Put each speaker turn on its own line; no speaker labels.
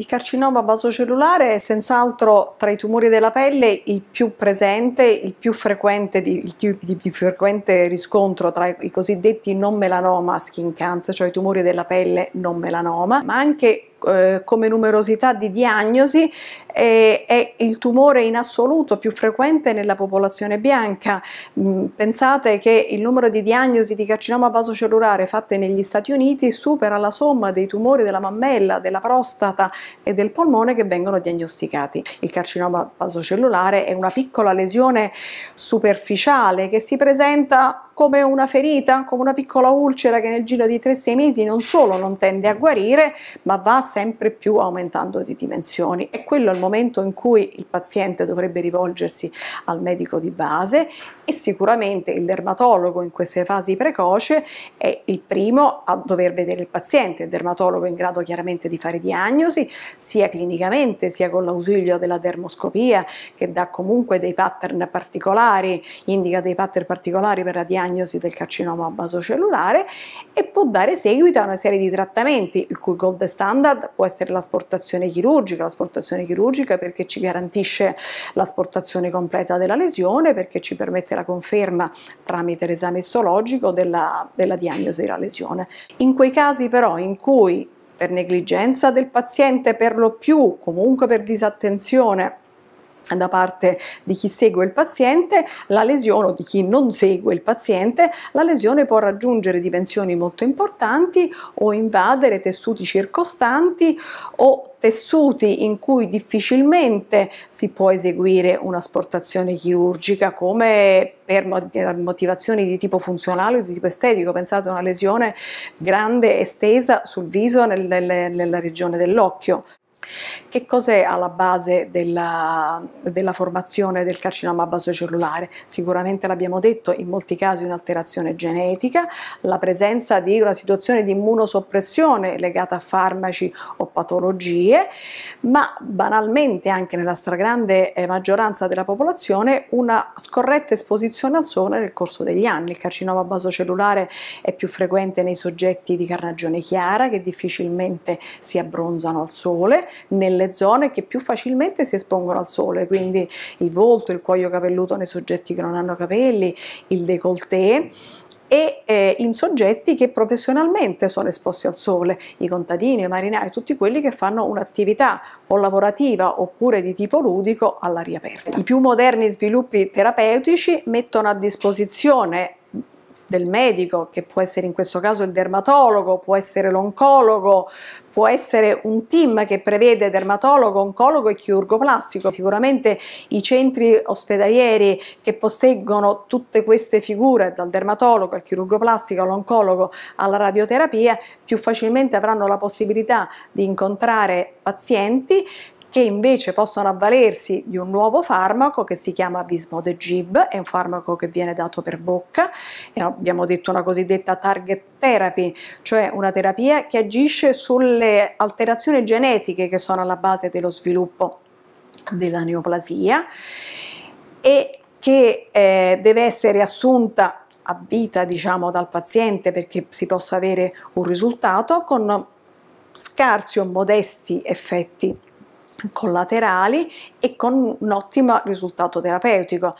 Il carcinoma basocellulare è senz'altro tra i tumori della pelle il più presente, il più frequente, di, il più, di più frequente riscontro tra i cosiddetti non melanoma skin cancer, cioè i tumori della pelle non melanoma, ma anche eh, come numerosità di diagnosi eh, è il tumore in assoluto più frequente nella popolazione bianca. Mm, pensate che il numero di diagnosi di carcinoma vasocellulare fatte negli Stati Uniti supera la somma dei tumori della mammella, della prostata e del polmone che vengono diagnosticati. Il carcinoma vasocellulare è una piccola lesione superficiale che si presenta come una ferita, come una piccola ulcera che nel giro di 3-6 mesi non solo non tende a guarire, ma va sempre più aumentando di dimensioni. E quello è il momento in cui il paziente dovrebbe rivolgersi al medico di base e sicuramente il dermatologo in queste fasi precoce è il primo a dover vedere il paziente, il dermatologo in grado chiaramente di fare diagnosi, sia clinicamente sia con l'ausilio della dermoscopia che dà comunque dei pattern particolari, indica dei pattern particolari per la diagnosi diagnosi del carcinoma basocellulare e può dare seguito a una serie di trattamenti, il cui gold standard può essere l'asportazione chirurgica, l'asportazione chirurgica perché ci garantisce l'asportazione completa della lesione, perché ci permette la conferma tramite l'esame istologico della, della diagnosi della lesione. In quei casi però in cui per negligenza del paziente, per lo più comunque per disattenzione da parte di chi segue il paziente, la lesione o di chi non segue il paziente, la lesione può raggiungere dimensioni molto importanti o invadere tessuti circostanti o tessuti in cui difficilmente si può eseguire un'asportazione chirurgica come per motivazioni di tipo funzionale o di tipo estetico, pensate a una lesione grande estesa sul viso nel, nel, nella regione dell'occhio. Che cos'è alla base della, della formazione del carcinoma basocellulare? Sicuramente l'abbiamo detto, in molti casi un'alterazione genetica, la presenza di una situazione di immunosoppressione legata a farmaci o patologie, ma banalmente anche nella stragrande eh, maggioranza della popolazione una scorretta esposizione al sole nel corso degli anni. Il carcinoma basocellulare è più frequente nei soggetti di carnagione chiara che difficilmente si abbronzano al sole nelle zone che più facilmente si espongono al sole, quindi il volto, il cuoio capelluto nei soggetti che non hanno capelli, il décolleté e eh, in soggetti che professionalmente sono esposti al sole, i contadini, i marinai, tutti quelli che fanno un'attività o lavorativa oppure di tipo ludico all'aria aperta. I più moderni sviluppi terapeutici mettono a disposizione del medico, che può essere in questo caso il dermatologo, può essere l'oncologo, può essere un team che prevede dermatologo, oncologo e chirurgo plastico. Sicuramente i centri ospedalieri che posseggono tutte queste figure, dal dermatologo al chirurgo plastico, all'oncologo, alla radioterapia, più facilmente avranno la possibilità di incontrare pazienti che invece possono avvalersi di un nuovo farmaco che si chiama Vismodegib, è un farmaco che viene dato per bocca, e abbiamo detto una cosiddetta target therapy, cioè una terapia che agisce sulle alterazioni genetiche che sono alla base dello sviluppo della neoplasia e che eh, deve essere assunta a vita diciamo dal paziente perché si possa avere un risultato con scarsi o modesti effetti collaterali e con un ottimo risultato terapeutico.